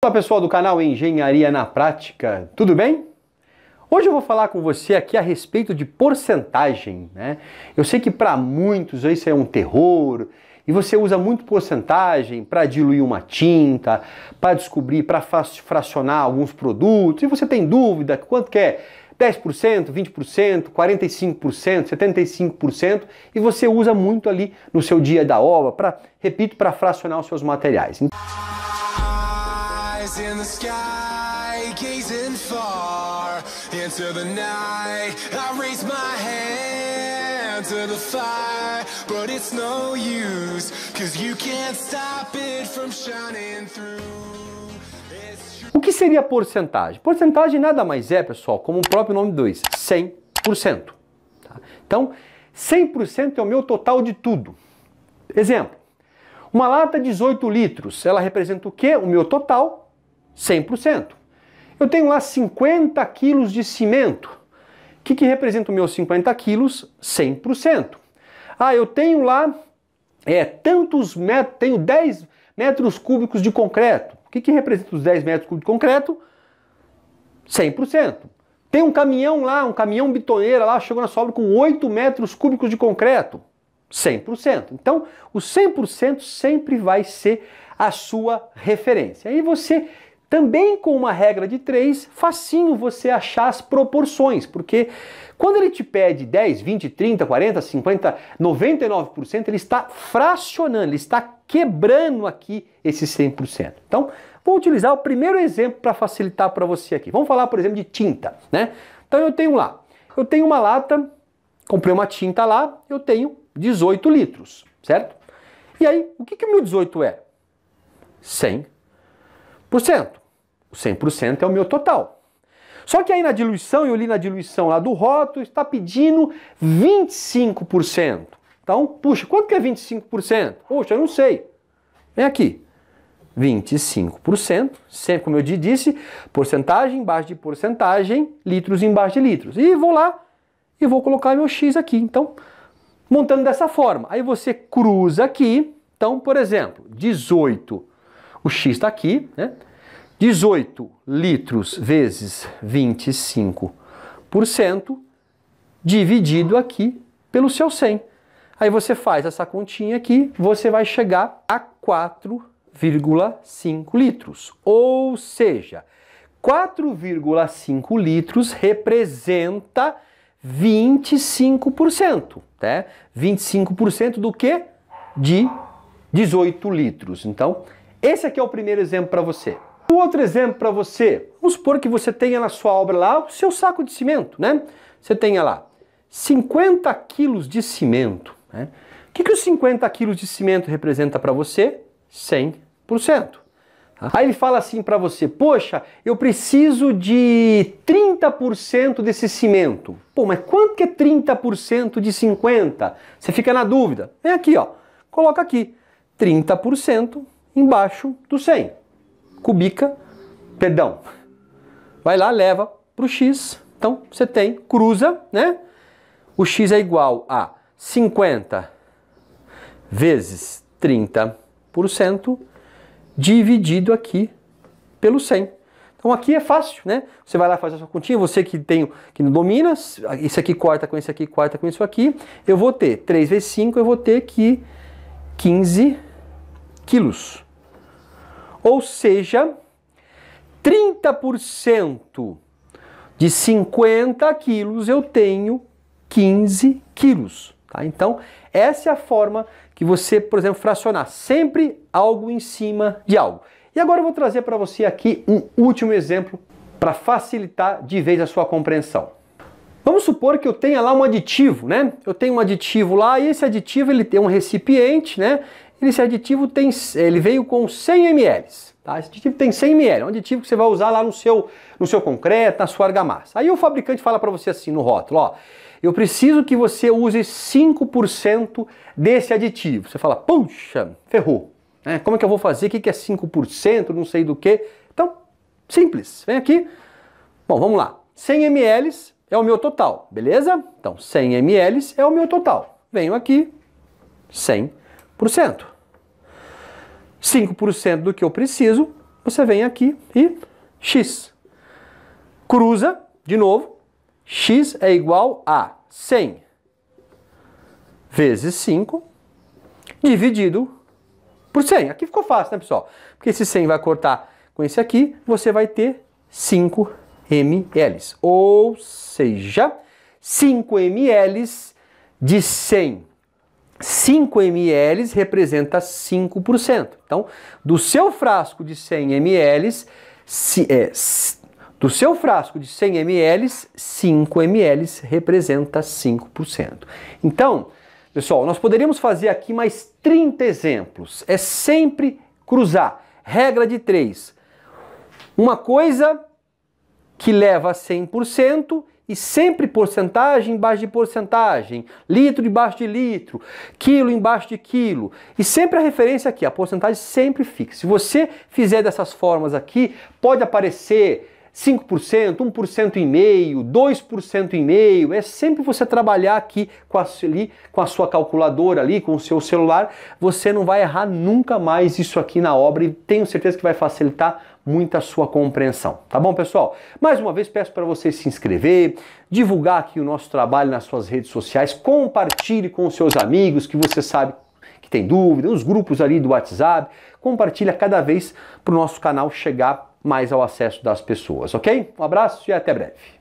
Olá pessoal do canal Engenharia na Prática, tudo bem? Hoje eu vou falar com você aqui a respeito de porcentagem, né? Eu sei que para muitos isso é um terror e você usa muito porcentagem para diluir uma tinta, para descobrir, para fracionar alguns produtos e você tem dúvida quanto que é 10%, 20%, 45%, 75% e você usa muito ali no seu dia da obra para, repito, para fracionar os seus materiais. Então in the sky, gazing far into the night. I raise my hand to the fire, but it's no use, cause you can't stop it from shining through. O que seria porcentagem? Porcentagem nada mais é, pessoal, como o próprio nome diz, 100%. Tá? Então, 100% é o meu total de tudo. Exemplo, uma lata 18 litros, ela representa o quê? O meu total 100%. Eu tenho lá 50 quilos de cimento. O que, que representa o meu 50 quilos? 100%. Ah, eu tenho lá é, tantos metros, tenho 10 metros cúbicos de concreto. O que, que representa os 10 metros cúbicos de concreto? 100%. Tem um caminhão lá, um caminhão bitoneira lá, chegou na sobra com 8 metros cúbicos de concreto. 100%. Então, o 100% sempre vai ser a sua referência. Aí você também com uma regra de 3, facinho você achar as proporções, porque quando ele te pede 10, 20, 30, 40, 50, 99%, ele está fracionando, ele está quebrando aqui esse 100%. Então, vou utilizar o primeiro exemplo para facilitar para você aqui. Vamos falar, por exemplo, de tinta, né? Então eu tenho lá, eu tenho uma lata, comprei uma tinta lá, eu tenho 18 litros, certo? E aí, o que, que o meu 18 é? 100 o 100% é o meu total. Só que aí na diluição, eu li na diluição lá do rótulo, está pedindo 25%. Então, puxa, quanto que é 25%? Puxa, eu não sei. Vem aqui. 25%, sempre como eu disse, porcentagem embaixo de porcentagem, litros embaixo de litros. E vou lá e vou colocar meu X aqui. Então, montando dessa forma. Aí você cruza aqui. Então, por exemplo, 18 o X está aqui, né? 18 litros vezes 25% dividido aqui pelo seu 100. Aí você faz essa continha aqui, você vai chegar a 4,5 litros. Ou seja, 4,5 litros representa 25%, né? 25% do que? De 18 litros. Então, esse aqui é o primeiro exemplo para você. O outro exemplo para você, vamos supor que você tenha na sua obra lá o seu saco de cimento, né? Você tenha lá 50 quilos de cimento. Né? O que, que os 50 quilos de cimento representa para você? 100%. Tá? Aí ele fala assim para você, poxa, eu preciso de 30% desse cimento. Pô, mas quanto que é 30% de 50? Você fica na dúvida. Vem aqui, ó. Coloca aqui. 30% embaixo do 100. Cubica, perdão. Vai lá, leva para o x. Então, você tem, cruza, né? O x é igual a 50 vezes 30% dividido aqui pelo 100. Então aqui é fácil, né? Você vai lá fazer a sua continha, você que tem, que não domina, isso aqui corta com isso aqui, corta com isso aqui. Eu vou ter 3 vezes 5, eu vou ter que 15 quilos. Ou seja, 30% de 50 quilos eu tenho 15 quilos. Tá? Então, essa é a forma que você, por exemplo, fracionar sempre algo em cima de algo. E agora eu vou trazer para você aqui um último exemplo para facilitar de vez a sua compreensão. Vamos supor que eu tenha lá um aditivo, né? Eu tenho um aditivo lá e esse aditivo ele tem um recipiente, né? esse aditivo tem, ele veio com 100 ml. Tá? Esse aditivo tem 100 ml, é um aditivo que você vai usar lá no seu, no seu concreto, na sua argamassa. Aí o fabricante fala para você assim no rótulo, ó, eu preciso que você use 5% desse aditivo. Você fala, puxa, ferrou. Né? Como é que eu vou fazer? O que é 5%? Não sei do que. Então, simples. Vem aqui. Bom, vamos lá. 100 ml é o meu total, beleza? Então, 100 ml é o meu total. Venho aqui, 100 5%. 5% do que eu preciso, você vem aqui e x. Cruza, de novo, x é igual a 100 vezes 5 dividido por 100. Aqui ficou fácil, né, pessoal? Porque esse 100 vai cortar com esse aqui, você vai ter 5 ml. Ou seja, 5 ml de 100 5 ml representa 5%. Então, do seu frasco de 100 ml, se, é, do seu frasco de 100 ml, 5 ml representa 5%. Então, pessoal, nós poderíamos fazer aqui mais 30 exemplos. É sempre cruzar. Regra de 3. Uma coisa que leva 100% e sempre porcentagem embaixo de porcentagem, litro embaixo de litro, quilo embaixo de quilo. E sempre a referência aqui, a porcentagem sempre fixa. Se você fizer dessas formas aqui, pode aparecer 5%, 1% e meio, 2% e meio, é sempre você trabalhar aqui com a, ali, com a sua calculadora ali, com o seu celular, você não vai errar nunca mais isso aqui na obra e tenho certeza que vai facilitar muito a sua compreensão, tá bom, pessoal? Mais uma vez peço para você se inscrever, divulgar aqui o nosso trabalho nas suas redes sociais, compartilhe com os seus amigos que você sabe que tem dúvida, os grupos ali do WhatsApp, compartilha cada vez para o nosso canal chegar mais ao acesso das pessoas, ok? Um abraço e até breve.